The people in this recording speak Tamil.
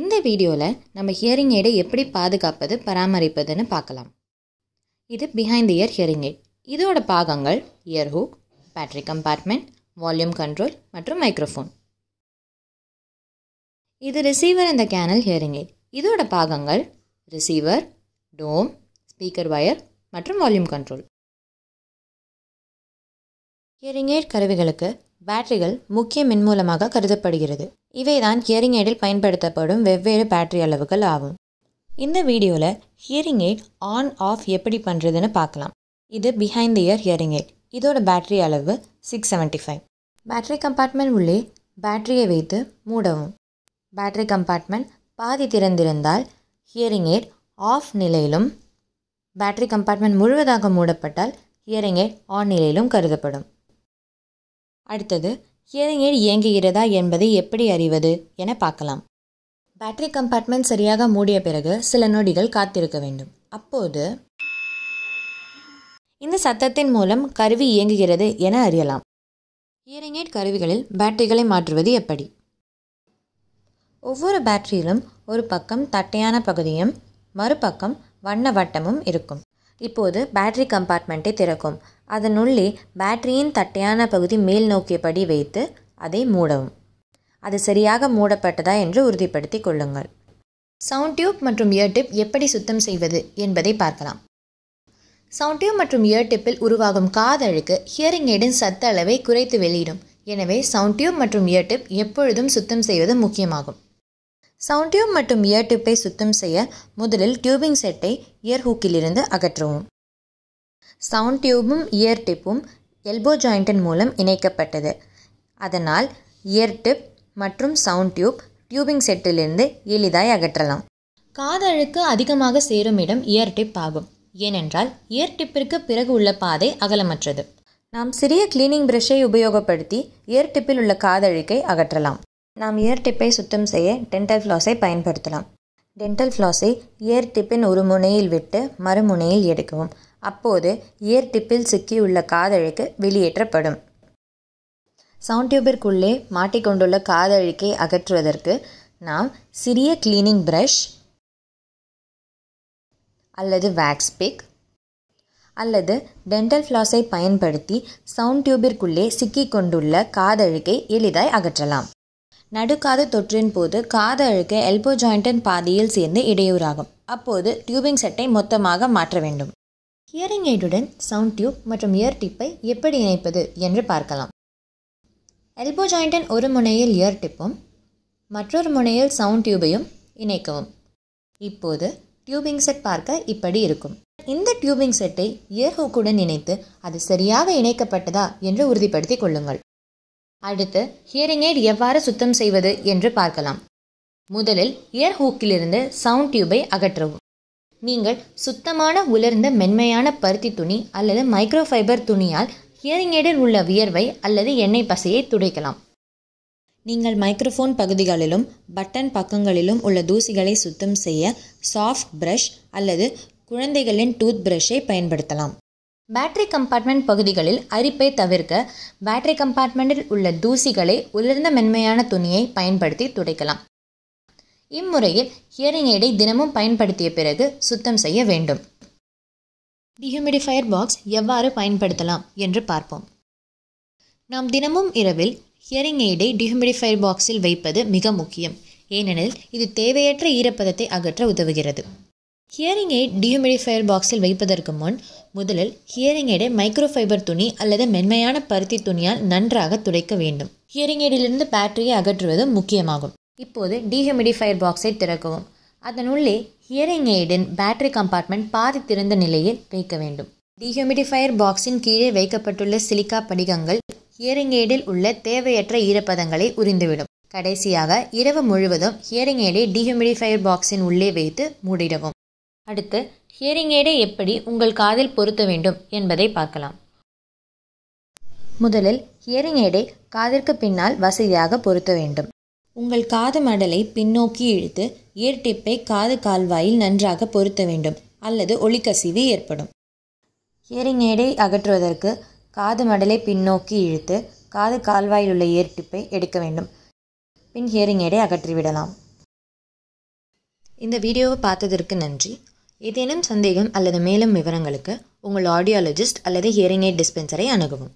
இந்த வீடியோவில் நம்ம ஹியரிங் எய்டை எப்படி பாதுகாப்பது பராமரிப்பதுன்னு பார்க்கலாம் இது behind the ear hearing aid இதோட பாகங்கள் ear hook battery compartment volume control மற்றும் மைக்ரோஃபோன் இது ரிசீவர் இந்த கேனல் ஹியரிங் எய்ட் இதோட பாகங்கள் ரிசீவர் டோம் ஸ்பீக்கர் வயர் மற்றும் வால்யூம் கண்ட்ரோல் ஹியரிங் எய்ட் கருவிகளுக்கு பேட்டரிகள் முக்கிய மின்மூலமாக கருதப்படுகிறது இவைதான் ஹியரிங் எய்டில் பயன்படுத்தப்படும் வெவ்வேறு பேட்டரி அளவுகள் ஆகும் இந்த வீடியோவில் ஹியரிங் எய்ட் ஆன் ஆஃப் எப்படி பண்ணுறதுன்னு பார்க்கலாம் இது behind the ear hearing aid இதோட பேட்டரி அளவு six seventy five battery compartment உள்ளே பேட்டரியை வைத்து மூடவும் பேட்டரி கம்பார்ட்மெண்ட் பாதி திறந்திருந்தால் ஹியரிங் எய்ட் ஆஃப் நிலையிலும் பேட்டரி கம்பார்ட்மெண்ட் முழுவதாக மூடப்பட்டால் ஹியரிங் எய்ட் ஆன் நிலையிலும் கருதப்படும் அடுத்தது இளைஞர் இயங்குகிறதா என்பதை எப்படி அறிவது என பார்க்கலாம் பேட்டரி கம்பார்ட்மெண்ட் சரியாக மூடிய பிறகு சில நொடிகள் காத்திருக்க வேண்டும் அப்போது இந்த சத்தத்தின் மூலம் கருவி இயங்குகிறது என அறியலாம் இயரிங்கேட் கருவிகளில் பேட்டரிகளை மாற்றுவது எப்படி ஒவ்வொரு பேட்டரியிலும் ஒரு பக்கம் தட்டையான பகுதியும் மறுபக்கம் வண்ண வட்டமும் இருக்கும் இப்போது பேட்டரி கம்பார்ட்மெண்ட்டை திறக்கும் அதனுள்ளே பேட்டரியின் தட்டையான பகுதி மேல் நோக்கியபடி வைத்து அதை மூடவும் அது சரியாக மூடப்பட்டதா என்று உறுதிப்படுத்தி கொள்ளுங்கள் சவுண்ட் டியூப் மற்றும் இயர் டிப் எப்படி சுத்தம் செய்வது என்பதை பார்க்கலாம் சவுண்ட் டியூப் மற்றும் இயர் டிப்பில் உருவாகும் காதழுக்கு ஹியரிங் எய்டின் சத்த அளவை குறைத்து வெளியிடும் எனவே சவுண்ட் டியூப் மற்றும் இயர் டிப் எப்பொழுதும் சுத்தம் செய்வது முக்கியமாகும் சவுண்ட் டியூப் மற்றும் இயர் டிப்பை சுத்தம் செய்ய முதலில் டியூபிங் செட்டை இயர் ஹூக்கிலிருந்து அகற்றவும் சவுண்ட் டியூபும் இயர் டிப்பும் எல்போ ஜாயிண்டின் மூலம் இணைக்கப்பட்டது அதனால் இயர் டிப் மற்றும் சவுண்ட் டியூப் டியூபிங் செட்டிலிருந்து எளிதாய் அகற்றலாம் காதழுக்கு அதிகமாக சேரும் இடம் இயர் டிப் ஆகும் ஏனென்றால் இயர் டிப்பிற்கு பிறகு உள்ள பாதை அகலமற்றது நாம் சிறிய கிளீனிங் பிரஷை உபயோகப்படுத்தி இயர் டிப்பில் உள்ள காதழுக்கை அகற்றலாம் நாம் இயர் டிப்பை சுத்தம் செய்ய டென்டல் ஃப்ளாஸை பயன்படுத்தலாம் டென்டல் ஃப்ளாஸை இயர் டிப்பின் ஒரு முனையில் விட்டு மறுமுனையில் எடுக்கவும் அப்போது இயர் டிப்பில் சிக்கியுள்ள காதழுக்கு வெளியேற்றப்படும் சவுண்ட் டியூபிற்குள்ளே மாட்டிக்கொண்டுள்ள காதழுக்கை அகற்றுவதற்கு நாம் சிறிய கிளீனிங் ப்ரஷ் அல்லது வேக்ஸ் பிக் அல்லது டென்டல் ஃப்ளாஸை பயன்படுத்தி சவுண்ட் டியூபிற்குள்ளே கொண்டுள்ள காதழுக்கை எளிதாய் அகற்றலாம் நடுக்காத தொற்றின் போது காதழுக்கு எல்போ ஜாயிண்டின் பாதியில் சேர்ந்து இடையூறாகும் அப்போது டியூபிங் செட்டை மொத்தமாக மாற்ற வேண்டும் ஹியரிங் எய்டுடன் சவுண்ட் டியூப் மற்றும் இயர் டிப்பை எப்படி இணைப்பது என்று பார்க்கலாம் எல்போ ஜாயிண்டின் ஒரு முனையில் இயர் டிப்பும் மற்றொரு முனையில் சவுண்ட் டியூபையும் இணைக்கவும் இப்போது டியூபிங் செட் பார்க்க இப்படி இருக்கும் இந்த டியூபிங் செட்டை இயர் ஹூக்குடன் இணைத்து அது சரியாக இணைக்கப்பட்டதா என்று உறுதிப்படுத்திக் கொள்ளுங்கள் அடுத்து ஹியரிங் எய்ட் எவ்வாறு சுத்தம் செய்வது என்று பார்க்கலாம் முதலில் இயர் ஹூக்கிலிருந்து சவுண்ட் டியூபை அகற்றவும் நீங்கள் சுத்தமான உலர்ந்த மென்மையான பருத்தி துணி அல்லது மைக்ரோஃபைபர் துணியால் ஹியரிங் எய்டில் உள்ள வியர்வை அல்லது எண்ணெய் பசையை துடைக்கலாம் நீங்கள் மைக்ரோஃபோன் பகுதிகளிலும் பட்டன் பக்கங்களிலும் உள்ள தூசிகளை சுத்தம் செய்ய சாஃப்ட் ப்ரஷ் அல்லது குழந்தைகளின் டூத் ப்ரஷை பயன்படுத்தலாம் பேட்டரி கம்பார்ட்மெண்ட் பகுதிகளில் அரிப்பை தவிர்க்க பேட்டரி கம்பார்ட்மெண்ட்டில் உள்ள தூசிகளை உலர்ந்த மென்மையான துணியை பயன்படுத்தி துடைக்கலாம் இம்முறையில் ஹியரிங் எய்டை தினமும் பயன்படுத்திய பிறகு சுத்தம் செய்ய வேண்டும் டிஹியூமிடிஃபயர் பாக்ஸ் எவ்வாறு பயன்படுத்தலாம் என்று பார்ப்போம் நாம் தினமும் இரவில் ஹியரிங் எய்டை டிஹியூமிடிஃபயர் பாக்ஸில் வைப்பது மிக முக்கியம் ஏனெனில் இது தேவையற்ற ஈரப்பதத்தை அகற்ற உதவுகிறது ஹியரிங் எய்ட் டிஹியூமிடிஃபயர் பாக்ஸில் வைப்பதற்கு முன் முதலில் ஹியரிங் எய்டை மைக்ரோஃபைபர் துணி அல்லது மென்மையான பருத்தி துணியால் நன்றாக துடைக்க வேண்டும் ஹியரிங் எய்டிலிருந்து பேட்டரியை அகற்றுவது முக்கியமாகும் இப்போது டீஹுமிடிஃபயர் பாக்ஸை திறக்கவும் அதனுள்ளே ஹியரிங் எய்டின் பேட்டரி கம்பார்ட்மெண்ட் பாதி திறந்த நிலையில் வைக்க வேண்டும் டீஹுமிடிஃபயர் பாக்ஸின் கீழே வைக்கப்பட்டுள்ள சிலிக்கா படிகங்கள் ஹியரிங் எய்டில் உள்ள தேவையற்ற ஈரப்பதங்களை உறிந்துவிடும் கடைசியாக இரவு முழுவதும் ஹியரிங் எய்டை டீஹுமிடிஃபயர் பாக்ஸின் உள்ளே வைத்து மூடிடவும் அடுத்து ஹியரிங் எய்டை எப்படி உங்கள் காதில் பொருத்த வேண்டும் என்பதை பார்க்கலாம் முதலில் ஹியரிங் எய்டை காதிற்கு பின்னால் வசதியாக பொருத்த வேண்டும் உங்கள் காது மடலை பின்னோக்கி இழுத்து இயர் டிப்பை காது கால்வாயில் நன்றாக பொருத்த வேண்டும் அல்லது ஒளிக்கசிவு ஏற்படும் ஹியரிங் ஏடை அகற்றுவதற்கு காது மடலை பின்னோக்கி இழுத்து காது கால்வாயில் உள்ள இயர் டிப்பை எடுக்க வேண்டும் பின் ஹியரிங் ஏடை அகற்றிவிடலாம் இந்த வீடியோவை பார்த்ததற்கு நன்றி ஏதேனும் சந்தேகம் அல்லது மேலும் விவரங்களுக்கு உங்கள் ஆடியாலஜிஸ்ட் அல்லது ஹியரிங் எய்ட் டிஸ்பென்சரை அணுகவும்